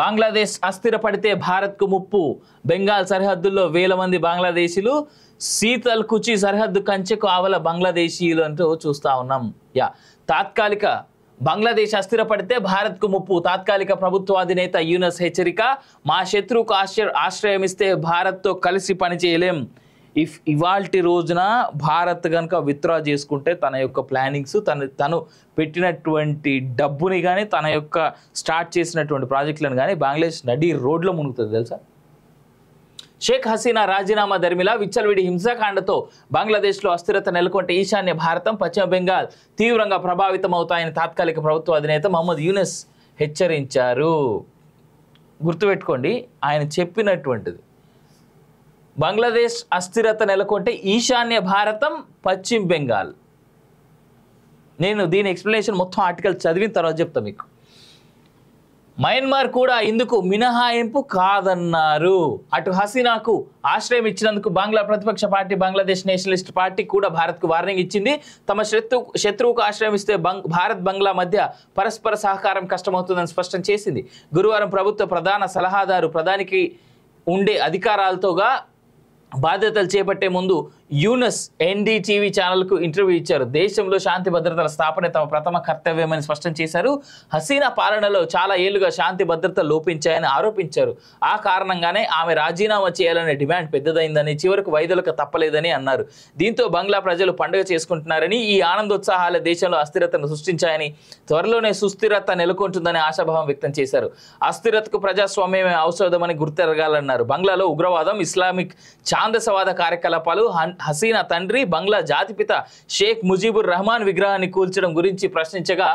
బంగ్లాదేశ్ అస్థిరపడితే భారత్కు ముప్పు బెంగాల్ సరిహద్దుల్లో వేల మంది బంగ్లాదేశీలు శీతల్ కుచి సరిహద్దు కంచెకు ఆవల బంగ్లాదేశీయులు అంటూ చూస్తూ ఉన్నాం యా తాత్కాలిక బంగ్లాదేశ్ అస్థిరపడితే భారత్కు ముప్పు తాత్కాలిక ప్రభుత్వ అధినేత యూనస్ హెచ్చరిక మా శత్రువుకు ఆశ్రయం ఇస్తే భారత్తో కలిసి పనిచేయలేం ఇఫ్ ఇవాల్టి రోజున భారత్ కనుక విత్డ్రా చేసుకుంటే తన యొక్క ప్లానింగ్స్ తను తను పెట్టినటువంటి డబ్బుని కానీ తన యొక్క స్టార్ట్ చేసినటువంటి ప్రాజెక్టులను కానీ బంగ్లాదేశ్ నడి రోడ్లో మునుగుతుంది తెలుసా షేక్ హసీనా రాజీనామా దర్మిలా విచ్చలవిడి హింసాకాండతో బంగ్లాదేశ్లో అస్థిరత నెలకొంటే ఈశాన్య భారతం పశ్చిమ బెంగాల్ తీవ్రంగా ప్రభావితమవుతాయని తాత్కాలిక ప్రభుత్వ అధినేత మహమ్మద్ యూనెస్ హెచ్చరించారు గుర్తుపెట్టుకోండి ఆయన చెప్పినటువంటిది బంగ్లాదేశ్ అస్థిరత నెలకొంటే ఈశాన్య భారతం పశ్చిమ బెంగాల్ నేను దీని ఎక్స్ప్లెనేషన్ మొత్తం ఆర్టికల్ చదివిన తర్వాత చెప్తా మీకు మయన్మార్ కూడా ఇందుకు మినహాయింపు కాదన్నారు అటు హసీనాకు ఆశ్రయం ఇచ్చినందుకు బంగ్లా ప్రతిపక్ష పార్టీ బంగ్లాదేశ్ నేషనలిస్ట్ పార్టీ కూడా భారత్కు వార్నింగ్ ఇచ్చింది తమ శత్రు శత్రువుకు ఆశ్రయం ఇస్తే భారత్ బంగ్లా మధ్య పరస్పర సహకారం కష్టమవుతుందని స్పష్టం చేసింది గురువారం ప్రభుత్వ ప్రధాన సలహాదారు ప్రధానికి ఉండే అధికారాలతోగా బాధ్యతలు చేపట్టే ముందు యూనస్ ఎన్డీటీవీ ఛానల్కు ఇంటర్వ్యూ ఇచ్చారు దేశంలో శాంతి భద్రతల స్థాపన తమ ప్రథమ కర్తవ్యమని స్పష్టం చేశారు హసీనా పాలనలో చాలా ఏళ్లుగా శాంతి భద్రత లోపించాయని ఆరోపించారు ఆ కారణంగానే ఆమె రాజీనామా చేయాలనే డిమాండ్ పెద్దదైందని చివరకు వైద్యులకు తప్పలేదని అన్నారు దీంతో బంగ్లా ప్రజలు పండుగ చేసుకుంటున్నారని ఈ ఆనందోత్సాహాల దేశంలో అస్థిరతను సృష్టించాయని త్వరలోనే సుస్థిరత నెలకొంటుందని ఆశాభావం వ్యక్తం చేశారు అస్థిరతకు ప్రజాస్వామ్యమే ఔషధమని గుర్తెరగాలన్నారు బంగ్లాలో ఉగ్రవాదం ఇస్లామిక్ ఛాందసవాద కార్యకలాపాలు హసీనా తండ్రి బంగ్లా జాతిపిత షేక్ ముజీబుర్ రహమాన్ విగ్రహాన్ని కూల్చడం గురించి ప్రశ్నించగా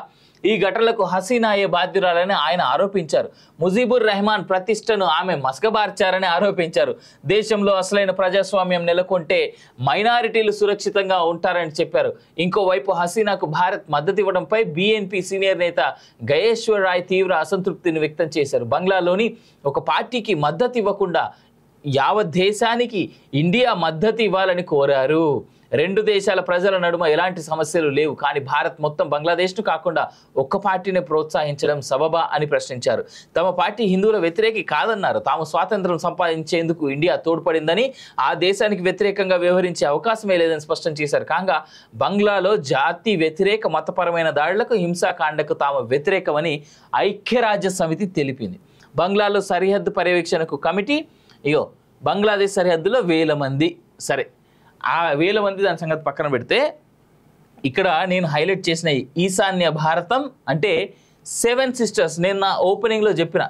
ఈ ఘటనలకు హసీనాయే బాధ్యురాలని ఆయన ఆరోపించారు ముజీబుర్ రెహమాన్ ప్రతిష్టను ఆమె మసగబార్చారని ఆరోపించారు దేశంలో అసలైన ప్రజాస్వామ్యం నెలకొంటే మైనారిటీలు సురక్షితంగా ఉంటారని చెప్పారు ఇంకోవైపు హసీనాకు భారత్ మద్దతు ఇవ్వడంపై బీఎన్పీ సీనియర్ నేత గయేశ్వర్ రాయ్ తీవ్ర అసంతృప్తిని వ్యక్తం చేశారు బంగ్లాలోని ఒక పార్టీకి మద్దతు ఇవ్వకుండా యావత్ దేశానికి ఇండియా మద్దతు ఇవ్వాలని కోరారు రెండు దేశాల ప్రజల నడుమ ఎలాంటి సమస్యలు లేవు కానీ భారత్ మొత్తం బంగ్లాదేశ్ను కాకుండా ఒక్క పార్టీని ప్రోత్సహించడం సబబా అని ప్రశ్నించారు తమ పార్టీ హిందువుల వ్యతిరేకి కాదన్నారు తాము స్వాతంత్రం సంపాదించేందుకు ఇండియా తోడ్పడిందని ఆ దేశానికి వ్యతిరేకంగా వ్యవహరించే అవకాశమే లేదని స్పష్టం చేశారు కాగా బంగ్లాలో జాతి వ్యతిరేక మతపరమైన దాడులకు హింసాకాండకు తాము వ్యతిరేకమని ఐక్యరాజ్య సమితి తెలిపింది బంగ్లాలో సరిహద్దు పర్యవేక్షణకు కమిటీ ఇగో బంగ్లాదేశ్ సరిహద్దులో వేల మంది సరే ఆ వేల మంది దాని సంగతి పక్కన పెడితే ఇక్కడ నేను హైలైట్ చేసిన ఈశాన్య భారతం అంటే సెవెన్ సిస్టర్స్ నేను నా ఓపెనింగ్లో చెప్పిన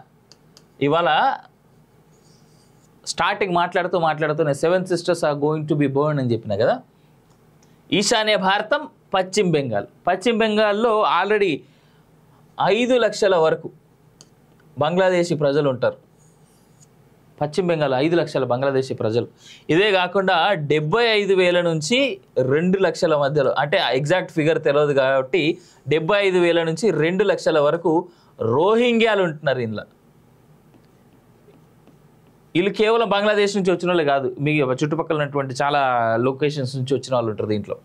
ఇవాళ స్టార్టింగ్ మాట్లాడుతూ మాట్లాడుతూ నేను seven sisters are going to be born అని చెప్పిన కదా ఈశాన్య భారతం పశ్చిమ బెంగాల్ పశ్చిమ బెంగాల్లో ఆల్రెడీ ఐదు లక్షల వరకు బంగ్లాదేశీ ప్రజలు ఉంటారు పశ్చిమ బెంగాల్ ఐదు లక్షల బంగ్లాదేశీ ప్రజలు ఇదే కాకుండా డెబ్బై ఐదు వేల నుంచి రెండు లక్షల మధ్యలో అంటే ఎగ్జాక్ట్ ఫిగర్ తెలియదు కాబట్టి డెబ్బై ఐదు వేల నుంచి రెండు లక్షల వరకు రోహింగ్యాలు ఉంటున్నారు ఇందులో వీళ్ళు కేవలం బంగ్లాదేశ్ నుంచి వచ్చిన వాళ్ళే కాదు మీ చుట్టుపక్కల ఉన్నటువంటి చాలా లొకేషన్స్ నుంచి వచ్చిన వాళ్ళు ఉంటారు దీంట్లో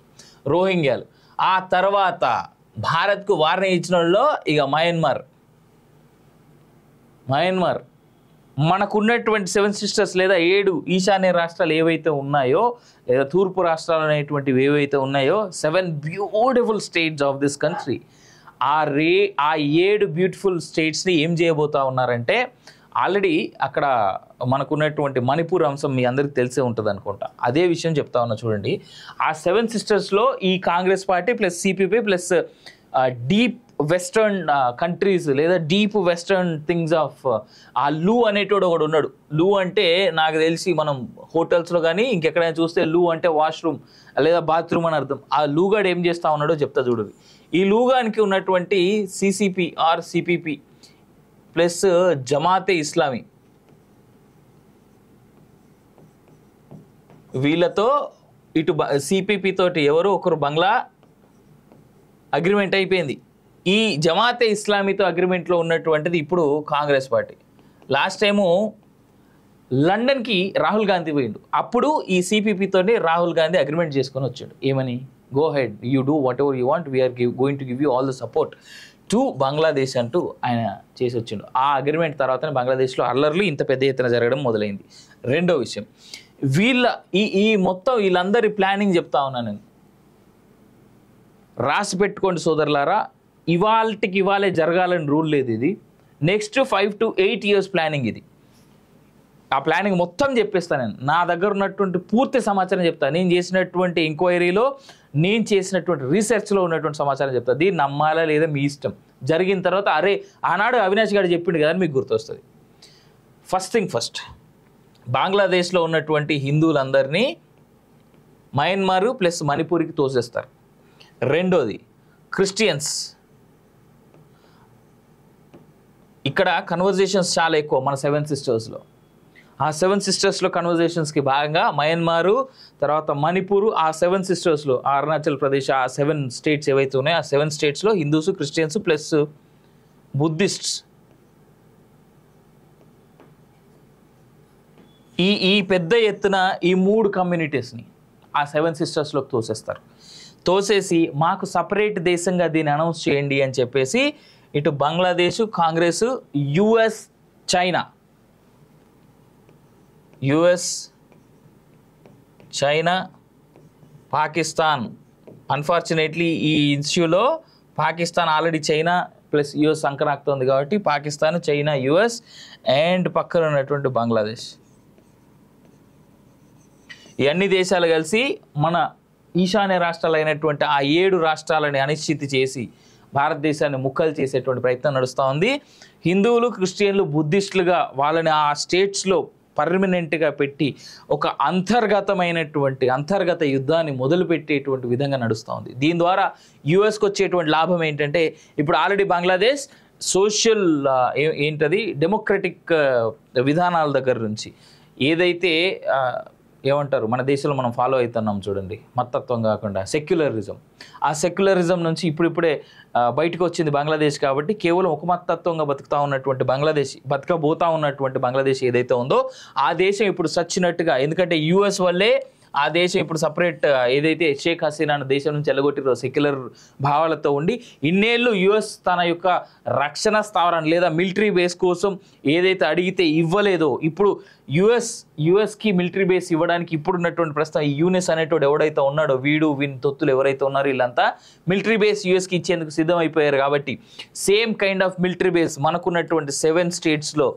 రోహింగ్యాలు ఆ తర్వాత భారత్కు వార్నింగ్ ఇచ్చిన వాళ్ళు ఇక మయన్మార్ మయన్మార్ మనకున్నటువంటి సెవెన్ సిస్టర్స్ లేదా ఏడు ఈశాన్య రాష్ట్రాలు ఏవైతే ఉన్నాయో లేదా తూర్పు రాష్ట్రాలు అనేటువంటివి ఏవైతే ఉన్నాయో seven beautiful states of this country ఆ రే ఆ ఏడు బ్యూటిఫుల్ స్టేట్స్ని ఏం చేయబోతా ఉన్నారంటే ఆల్రెడీ అక్కడ మనకున్నటువంటి మణిపూర్ అంశం మీ అందరికి తెలిసే ఉంటుంది అనుకుంటా అదే విషయం చెప్తా ఉన్నా చూడండి ఆ సెవెన్ సిస్టర్స్లో ఈ Congress party plus CPP plus deep western countries లేదా డీప్ వెస్ట్రన్ థింగ్స్ ఆఫ్ ఆ లూ అనేటోడు ఒకడు ఉన్నాడు లూ అంటే నాకు తెలిసి మనం హోటల్స్లో కానీ ఇంకెక్కడైనా చూస్తే లూ అంటే వాష్రూమ్ లేదా బాత్రూమ్ అని అర్థం ఆ లూగాడు ఏం చేస్తా ఉన్నాడో చెప్తా చూడవి ఈ లూగానికి ఉన్నటువంటి CCP or CPP plus Jamaate Islami వీళ్ళతో ఇటు సిపిపి తోటి ఎవరు ఒకరు బంగ్లా అగ్రిమెంట్ అయిపోయింది ఈ జమాతే ఇస్లామీతో అగ్రిమెంట్లో ఉన్నటువంటిది ఇప్పుడు కాంగ్రెస్ పార్టీ లాస్ట్ టైము లండన్కి రాహుల్ గాంధీ పోయిండు అప్పుడు ఈ సిపిపితోనే రాహుల్ గాంధీ అగ్రిమెంట్ చేసుకొని వచ్చాడు ఏమని go head you do whatever you want we're give going to give you all the support to Bangladesh అంటూ ఆయన చేసి వచ్చిండు ఆ అగ్రిమెంట్ తర్వాతనే బంగ్లాదేశ్లో అల్లర్లు ఇంత పెద్ద ఎత్తున జరగడం మొదలైంది రెండో విషయం వీళ్ళ ఈ ఈ మొత్తం వీళ్ళందరి ప్లానింగ్ చెప్తా ఉన్నాను నేను రాసి పెట్టుకోండి సోదరులారా ఇవాళకి ఇవాళే జరగాలని రూల్ లేదు ఇది next five to eight years planning ఇది ఆ ప్లానింగ్ మొత్తం చెప్పేస్తాను నేను నా దగ్గర ఉన్నటువంటి పూర్తి సమాచారం చెప్తాను నేను చేసినటువంటి ఎంక్వైరీలో నేను చేసినటువంటి రీసెర్చ్లో ఉన్నటువంటి సమాచారం చెప్తాను దీన్ని నమ్మాలా లేదా మీ ఇష్టం జరిగిన తర్వాత అరే ఆనాడు అవినాష్ గారు చెప్పిండు కదా మీకు గుర్తొస్తుంది ఫస్ట్ థింగ్ ఫస్ట్ బంగ్లాదేశ్లో ఉన్నటువంటి హిందువులందరినీ మయన్మారు ప్లస్ మణిపూర్కి తోసేస్తారు రెండోది క్రిస్టియన్స్ ఇక్కడ కన్వర్జేషన్స్ చాలా ఎక్కువ మన సెవెన్ సిస్టర్స్లో ఆ సెవెన్ సిస్టర్స్లో కన్వర్జేషన్స్కి భాగంగా మయన్మారు తర్వాత మణిపూర్ ఆ సెవెన్ సిస్టర్స్లో అరుణాచల్ ప్రదేశ్ ఆ సెవెన్ స్టేట్స్ ఏవైతే ఉన్నాయో ఆ సెవెన్ స్టేట్స్లో హిందూస్ క్రిస్టియన్స్ ప్లస్ బుద్ధిస్ట్స్ ఈ ఈ పెద్ద ఎత్తున ఈ మూడు కమ్యూనిటీస్ని ఆ సెవెన్ సిస్టర్స్లోకి తోసేస్తారు తోసేసి మాకు సపరేట్ దేశంగా దీన్ని అనౌన్స్ చేయండి అని చెప్పేసి ఇటు Bangladesh Congress US China US China Pakistan unfortunately ఈ ఇష్యూలో Pakistan already China plus US సంక్రాంతి కాబట్టి పాకిస్తాన్ చైనా యుఎస్ అండ్ పక్కన ఉన్నటువంటి బంగ్లాదేశ్ ఇవన్నీ దేశాలు కలిసి మన ఈశాన్య రాష్ట్రాలు అయినటువంటి ఆ ఏడు రాష్ట్రాలని అనిశ్చితి చేసి భారతదేశాన్ని ముక్కలు చేసేటువంటి ప్రయత్నం నడుస్తూ ఉంది హిందువులు క్రిస్టియన్లు బుద్ధిస్టులుగా వాళ్ళని ఆ స్టేట్స్లో పర్మనెంట్గా పెట్టి ఒక అంతర్గతమైనటువంటి అంతర్గత యుద్ధాన్ని మొదలుపెట్టేటువంటి విధంగా నడుస్తూ ఉంది దీని ద్వారా యుఎస్కి వచ్చేటువంటి లాభం ఏంటంటే ఇప్పుడు ఆల్రెడీ బంగ్లాదేశ్ సోషల్ ఏంటది డెమోక్రటిక్ విధానాల దగ్గర నుంచి ఏదైతే ఏమంటారు మన దేశంలో మనం ఫాలో అవుతున్నాం చూడండి మతత్వం కాకుండా సెక్యులరిజం ఆ సెక్యులరిజం నుంచి ఇప్పుడిప్పుడే బయటకు వచ్చింది బంగ్లాదేశ్ కాబట్టి కేవలం ఒక మతత్వంగా బతుకుతా ఉన్నటువంటి బంగ్లాదేశ్ బతకబోతా ఉన్నటువంటి బంగ్లాదేశ్ ఏదైతే ఉందో ఆ దేశం ఇప్పుడు సచ్చినట్టుగా ఎందుకంటే యుఎస్ వల్లే ఆ దేశం ఇప్పుడు సపరేట్ ఏదైతే షేక్ అనే దేశం నుంచి ఎలగొట్టిరో సెక్యులర్ భావాలతో ఉండి ఇన్నేళ్ళు యుఎస్ తన యొక్క రక్షణ స్థావరం లేదా మిలిటరీ బేస్ కోసం ఏదైతే అడిగితే ఇవ్వలేదో ఇప్పుడు యుఎస్ యుఎస్కి మిలిటరీ బేస్ ఇవ్వడానికి ఇప్పుడున్నటువంటి ప్రస్తుతం ఈ యూనిస్ అనేటోడు ఎవడైతే ఉన్నాడో వీడు వీని తొత్తులు ఎవరైతే ఉన్నారో వీళ్ళంతా మిలిటరీ బేస్ యుఎస్కి ఇచ్చేందుకు సిద్ధమైపోయారు కాబట్టి same kind of military base మనకున్నటువంటి సెవెన్ స్టేట్స్లో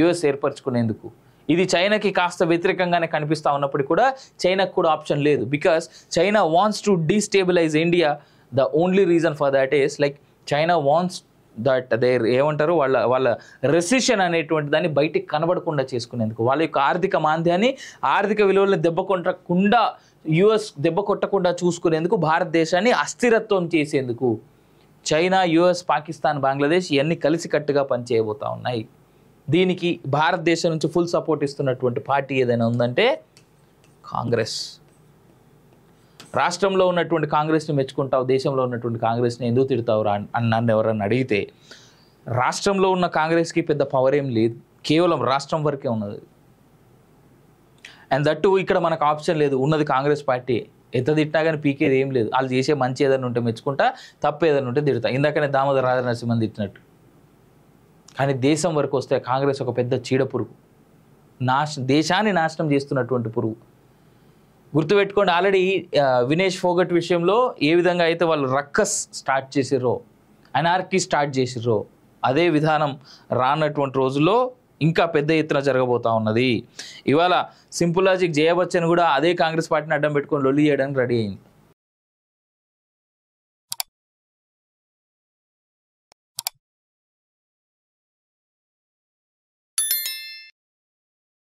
యుఎస్ ఏర్పరచుకునేందుకు ఇది చైనాకి కాస్త వ్యతిరేకంగానే కనిపిస్తూ ఉన్నప్పుడు కూడా చైనాకు కూడా ఆప్షన్ లేదు because China wants to destabilise India the only reason for that is like China wants that they ఏమంటారు వాళ్ళ వాళ్ళ రెసిషన్ అనేటువంటి దాన్ని బయటికి కనబడకుండా చేసుకునేందుకు వాళ్ళ యొక్క ఆర్థిక మాంద్యాన్ని ఆర్థిక విలువలను దెబ్బ కొట్టకుండా యుఎస్ దెబ్బ కొట్టకుండా చూసుకునేందుకు భారతదేశాన్ని అస్థిరత్వం చేసేందుకు చైనా యుఎస్ పాకిస్తాన్ బంగ్లాదేశ్ ఇవన్నీ కలిసికట్టుగా పనిచేయబోతా ఉన్నాయి దీనికి భారతదేశం నుంచి ఫుల్ సపోర్ట్ ఇస్తున్నటువంటి పార్టీ ఏదైనా ఉందంటే కాంగ్రెస్ రాష్ట్రంలో ఉన్నటువంటి కాంగ్రెస్ని మెచ్చుకుంటావు దేశంలో ఉన్నటువంటి కాంగ్రెస్ని ఎందుకు తిడతావు రా నన్ను ఎవరన్నా అడిగితే రాష్ట్రంలో ఉన్న కాంగ్రెస్కి పెద్ద పవర్ ఏం లేదు కేవలం రాష్ట్రం వరకే ఉన్నది అండ్ దట్టు ఇక్కడ మనకు ఆప్షన్ లేదు ఉన్నది కాంగ్రెస్ పార్టీ ఎంత తిట్టినా కానీ పీకేది ఏం లేదు వాళ్ళు చేసే మంచి ఏదైనా ఉంటే మెచ్చుకుంటా తప్పు ఏదైనా ఉంటే తిడతా ఇందాకనే దామోదర రాజనరసింహని తిట్టినట్టు కానీ దేశం వరకు వస్తే కాంగ్రెస్ ఒక పెద్ద చీడ పురుగు నాశ దేశాన్ని నాశనం చేస్తున్నటువంటి పురుగు గుర్తుపెట్టుకోండి ఆల్రెడీ వినేష్ ఫోగట్ విషయంలో ఏ విధంగా అయితే వాళ్ళు రక్కస్ స్టార్ట్ చేసిర్రో అనార్కీ స్టార్ట్ చేసిర్రో అదే విధానం రానటువంటి రోజుల్లో ఇంకా పెద్ద ఎత్తున జరగబోతా ఉన్నది ఇవాళ సింపులాజిక్ జయబచ్చన్ కూడా అదే కాంగ్రెస్ పార్టీని అడ్డం పెట్టుకొని లొల్లి చేయడానికి రెడీ అయింది